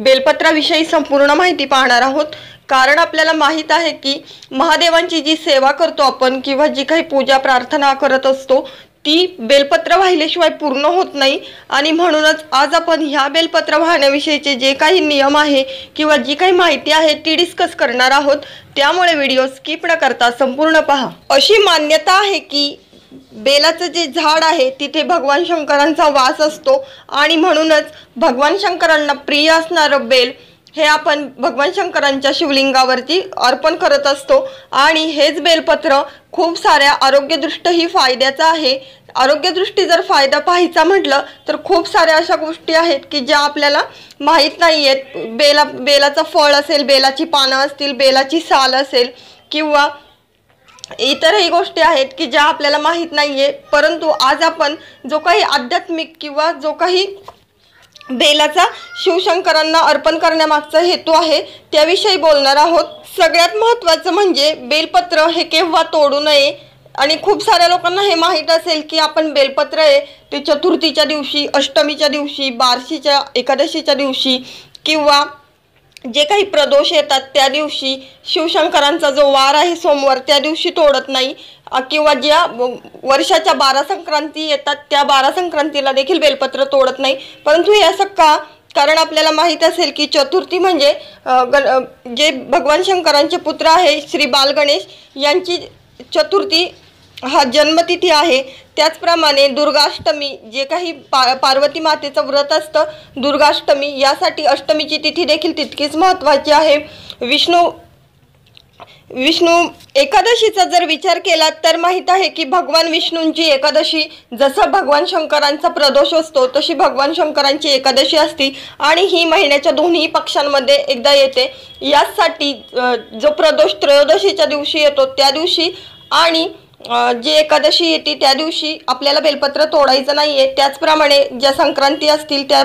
बेलपत्राविषयी संपूर्ण माहिती पाहणार आहोत कारण आपल्याला माहीत आहे की महादेवांची जी सेवा करतो आपण किंवा जी काही पूजा प्रार्थना करत असतो ती बेलपत्र वाहिल्याशिवाय पूर्ण होत नाही आणि म्हणूनच आज आपण ह्या बेलपत्र वाहण्याविषयीचे जे काही नियम आहे किंवा जी काही माहिती आहे ती डिस्कस करणार आहोत त्यामुळे व्हिडिओ स्किप न करता संपूर्ण पहा अशी मान्यता आहे की बेलाचं जे झाड आहे तिथे भगवान शंकरांचा वास असतो आणि म्हणूनच भगवान शंकरांना प्रिय असणारं बेल हे आपण भगवान शंकरांच्या शिवलिंगावरती अर्पण करत असतो आणि हेच बेलपत्र खूप साऱ्या आरोग्यदृष्टही फायद्याचं आहे आरोग्यदृष्टी जर फायदा पाहायचा म्हटलं तर खूप साऱ्या अशा गोष्टी आहेत की ज्या आपल्याला माहीत नाही आहेत बेला बेलाचं फळ असेल बेलाची पानं असतील बेलाची साल असेल किंवा इतरही गोष्टी आहेत की ज्या आपल्याला माहीत नाही आहे परंतु आज आपण जो काही आध्यात्मिक किंवा जो काही बेलाचा शिवशंकरांना अर्पण करण्यामागचा हेतू आहे त्याविषयी बोलणार आहोत सगळ्यात महत्त्वाचं म्हणजे बेलपत्र हे केव्हा तोडू नये आणि खूप साऱ्या लोकांना हे माहीत असेल की आपण बेलपत्र आहे ते चतुर्थीच्या दिवशी अष्टमीच्या दिवशी बारशीच्या एकादशीच्या दिवशी किंवा जे काही प्रदोष येतात त्या दिवशी शिवशंकरांचा जो वार आहे सोमवार त्या दिवशी तोडत नाही किंवा ज्या वर्षाच्या बारा संक्रांती येतात त्या बारा संक्रांतीला देखील बेलपत्र तोडत नाही परंतु हे असं का कारण आपल्याला माहीत असेल की चतुर्थी म्हणजे गण जे भगवान शंकरांचे पुत्र आहे श्री बालगणेश यांची चतुर्थी हा जन्मतिथी आहे त्याचप्रमाणे दुर्गाष्टमी जे काही पा पार्वती मातेचं व्रत असतं दुर्गाष्टमी यासाठी अष्टमीची तिथी देखील तितकीच महत्त्वाची आहे विष्णू विष्णू एकादशीचा जर विचार केला तर माहीत आहे की भगवान विष्णूंची एकादशी जसं भगवान शंकरांचा प्रदोष असतो तशी भगवान शंकरांची एकादशी असती आणि ही महिन्याच्या दोन्ही पक्षांमध्ये एकदा येते यासाठी जो प्रदोष त्रयोदशीच्या दिवशी येतो त्या दिवशी आणि जे एकादशी येते त्या दिवशी आपल्याला बेलपत्र तोडायचं नाही आहे त्याचप्रमाणे ज्या संक्रांती असतील त्या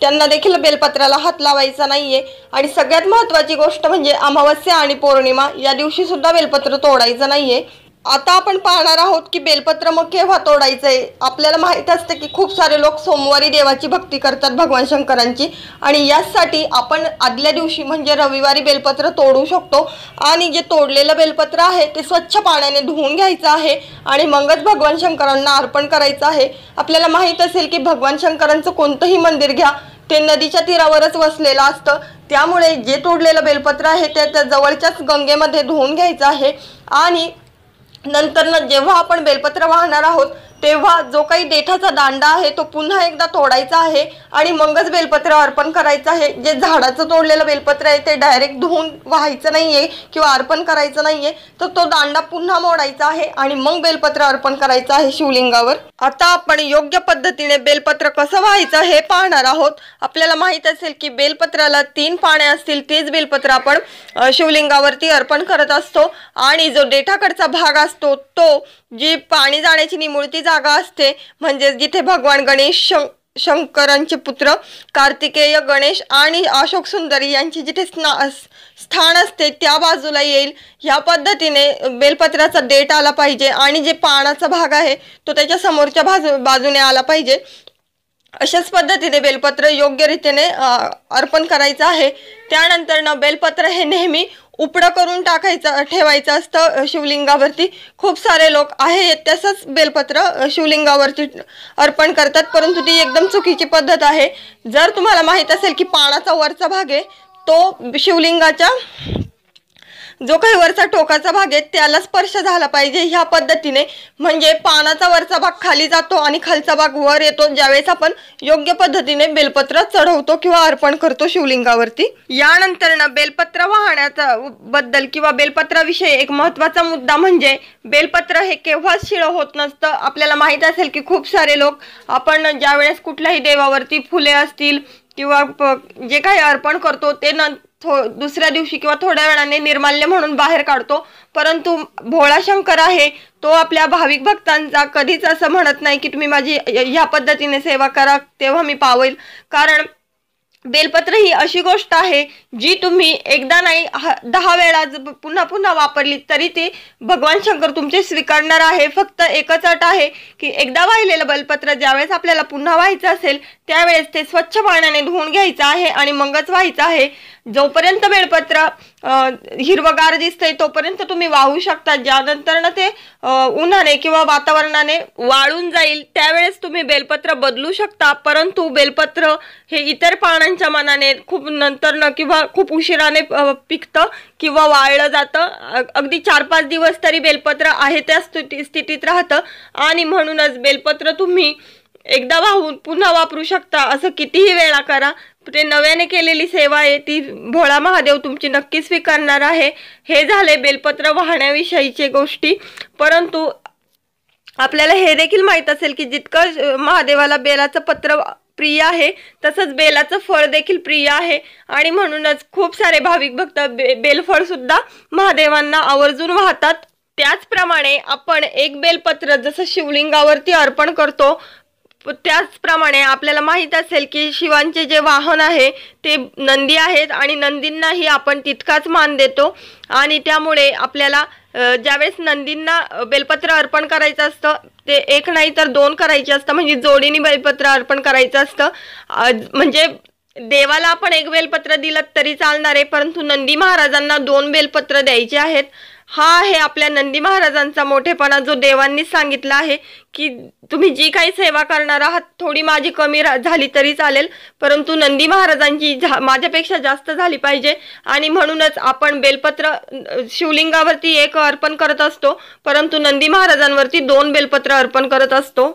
त्यांना देखील बेलपत्राला हात लावायचा नाही आहे आणि सगळ्यात महत्त्वाची गोष्ट म्हणजे अमावस्या आणि पौर्णिमा या दिवशीसुद्धा बेलपत्र तोडायचं नाही आता आपण पाहणार आहोत की बेलपत्र मग केव्हा तोडायचंय आपल्याला माहीत असते की खूप सारे लोक सोमवारी देवाची भक्ती करतात भगवान शंकरांची आणि यासाठी आपण आदल्या दिवशी म्हणजे रविवारी बेलपत्र तोडू शकतो आणि जे तोडलेलं बेलपत्र आहे ते स्वच्छ पाण्याने धुवून घ्यायचं आहे आणि मगच भगवान शंकरांना अर्पण करायचं आहे आपल्याला माहीत असेल की भगवान शंकरांचं कोणतंही मंदिर घ्या ते नदीच्या तीरावरच वसलेलं असतं त्यामुळे जे तोडलेलं बेलपत्र आहे ते त्या जवळच्याच गंगेमध्ये धुवून घ्यायचं आहे आणि ना जेव्हा आपण बेलपत्र वाहणार आहोत तेव्हा जो काही देठाचा दांडा आहे तो पुन्हा एकदा तोडायचा आहे आणि मगच बेलपत्र अर्पण करायचं आहे जे झाडाचं तोडलेलं बेलपत्र आहे ते डायरेक्ट धुवून व्हायचं नाही आहे किंवा अर्पण करायचं नाही आहे तर तो दांडा पुन्हा मोडायचा आहे आणि मग बेलपत्र अर्पण करायचं आहे शिवलिंगावर आता आपण योग्य पद्धतीने बेलपत्र कसं व्हायचं हे पाहणार आहोत आपल्याला माहीत असेल की बेलपत्राला तीन पाने असतील तेच बेलपत्र आपण शिवलिंगावरती अर्पण करत असतो आणि जो डेठाकडचा भाग असतो तो जी पाणी जाण्याची निमुळती जागा असते म्हणजेच जिथे भगवान गणेश शंकरांचे पुत्र कार्तिकेय गणेश आणि अशोक सुंदरी यांची जिथे स्ना स्थान असते त्या बाजूला येईल ह्या पद्धतीने बेलपत्राचा डेट आला पाहिजे आणि जे पानाचा भाग आहे तो त्याच्या समोरच्या बाजू बाजूने आला पाहिजे अशाच पद्धतीने बेलपत्र योग्य रीतीने अर्पण करायचं आहे त्यानंतरनं बेलपत्र हे नेहमी उपडं करून टाकायचं ठेवायचं असतं शिवलिंगावरती खूप सारे लोक आहे तसंच बेलपत्र शिवलिंगावरती अर्पण करतात परंतु ती एकदम चुकीची पद्धत आहे जर तुम्हाला माहीत असेल की पाण्याचा वरचा भाग आहे तो शिवलिंगाच्या जो काही वरचा टोकाचा भाग आहे त्याला स्पर्श झाला पाहिजे ह्या पद्धतीने म्हणजे पानाचा वरचा भाग खाली जातो आणि खालचा भाग वर येतो ज्यावेळेस आपण योग्य पद्धतीने बेलपत्र चढवतो किंवा अर्पण करतो शिवलिंगावरती यानंतर ना बेलपत्र वाहण्याचा बद्दल किंवा बेलपत्राविषयी एक महत्वाचा मुद्दा म्हणजे बेलपत्र हे केव्हाच शिळ होत नसतं आपल्याला माहित असेल की खूप सारे लोक आपण ज्यावेळेस कुठल्याही देवावरती फुले असतील किंवा जे काही अर्पण करतो ते न थो दुसऱ्या दिवशी किंवा थोड्या वेळाने निर्माल्य म्हणून बाहेर काढतो परंतु भोळा शंकर आहे तो आपल्या भाविक भक्तांचा कधीच असं म्हणत नाही की तुम्ही माझी ह्या पद्धतीने सेवा करा तेव्हा मी पावेल कारण बेलपत्र ही अशी गोष्ट आहे जी तुम्ही एकदा नाही दहा वेळा पुन्हा पुन्हा वापरली तरी ती भगवान शंकर तुमचे स्वीकारणार आहे फक्त एकच अट आहे की एकदा वाहिलेलं बेलपत्र ज्यावेळेस आपल्याला पुन्हा व्हायचं असेल त्यावेळेस ते स्वच्छ पाण्याने धुवून घ्यायचं आहे आणि मगच व्हायचं आहे जोपर्यंत बेलपत्र हिरवगार दिसतंय तोपर्यंत तुम्ही वाहू शकता ज्यानंतर ना ते उन्हाने किंवा वातावरणाने वाळून जाईल त्यावेळेस तुम्ही बेलपत्र बदलू शकता परंतु बेलपत्र हे इतर पानांच्या मनाने खूप नंतरनं किंवा खूप उशिराने पिकतं किंवा वाळलं जातं अगदी चार पाच दिवस तरी बेलपत्र आहे त्या स्थिती स्थितीत राहतं आणि म्हणूनच बेलपत्र तुम्ही एकदा वाहून पुन्हा वापरू शकता असं कितीही वेळा करा ते नव्याने केलेली सेवा आहे ती भोळा महादेव तुमची नक्की स्वीकारणार आहे हे झाले बेलपत्र वाहण्याविषयीचे गोष्टी परंतु आपल्याला हे देखील माहीत असेल की जितकं महादेवाला बेलाचं पत्र प्रिय आहे तसंच बेलाचं फळ देखील प्रिय आहे आणि म्हणूनच खूप सारे भाविक भक्त बे बेलफळ सुद्धा महादेवांना आवर्जून वाहतात त्याचप्रमाणे आपण एक बेलपत्र जसं शिवलिंगावरती अर्पण करतो त्याचप्रमाणे आपल्याला माहीत असेल की शिवांचे जे वाहन आहे ते नंदी आहेत आणि नंदींनाही आपण तितकाच मान देतो आणि त्यामुळे आपल्याला ज्यावेळेस नंदींना बेलपत्र अर्पण करायचं असतं ते एक नाही तर दोन करायचे असतं म्हणजे जोडीने बेलपत्र अर्पण करायचं असतं म्हणजे देवाला आपण एक बेलपत्र दिलं तरी चालणार आहे परंतु नंदी महाराजांना दोन बेलपत्र द्यायचे आहेत हा आहे आपल्या नंदी महाराजांचा मोठेपणा जो देवांनी सांगितला आहे की तुम्ही जी काही सेवा करणार आहात थोडी माझी कमी झाली तरी चालेल परंतु नंदी महाराजांची जा माझ्यापेक्षा जास्त झाली पाहिजे आणि म्हणूनच आपण बेलपत्र शिवलिंगावरती एक अर्पण करत असतो परंतु नंदी महाराजांवरती दोन बेलपत्र अर्पण करत असतो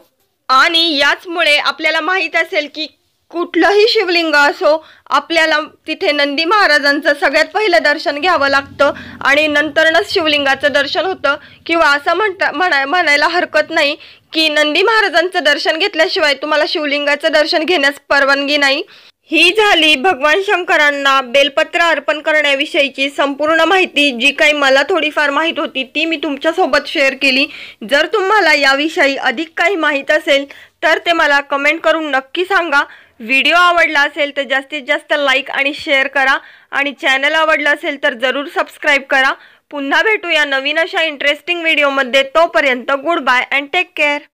आणि याचमुळे आपल्याला माहीत असेल की कुठलंही शिवलिंग असो आपल्याला तिथे नंदी महाराजांचं सगळ्यात पहिलं दर्शन घ्यावं लागतं आणि नंतरनच शिवलिंगाचं दर्शन होतं किंवा असं म्हणता म्हणा म्हणायला हरकत नाही की नंदी महाराजांचं दर्शन घेतल्याशिवाय तुम्हाला शिवलिंगाचं दर्शन घेण्यास परवानगी नाही ही झाली भगवान शंकरांना बेलपत्र अर्पण करण्याविषयीची संपूर्ण माहिती जी काही मला थोडीफार माहीत होती ती मी तुमच्यासोबत शेअर केली जर तुम्हाला याविषयी अधिक काही माहीत असेल तर ते मला कमेंट करून नक्की सांगा व्हिडिओ आवडला असेल तर जास्तीत जास्त लाईक आणि शेअर करा आणि चॅनल आवडलं असेल तर जरूर सबस्क्राईब करा पुन्हा या नवीन अशा इंटरेस्टिंग व्हिडिओमध्ये तोपर्यंत goodbye and take care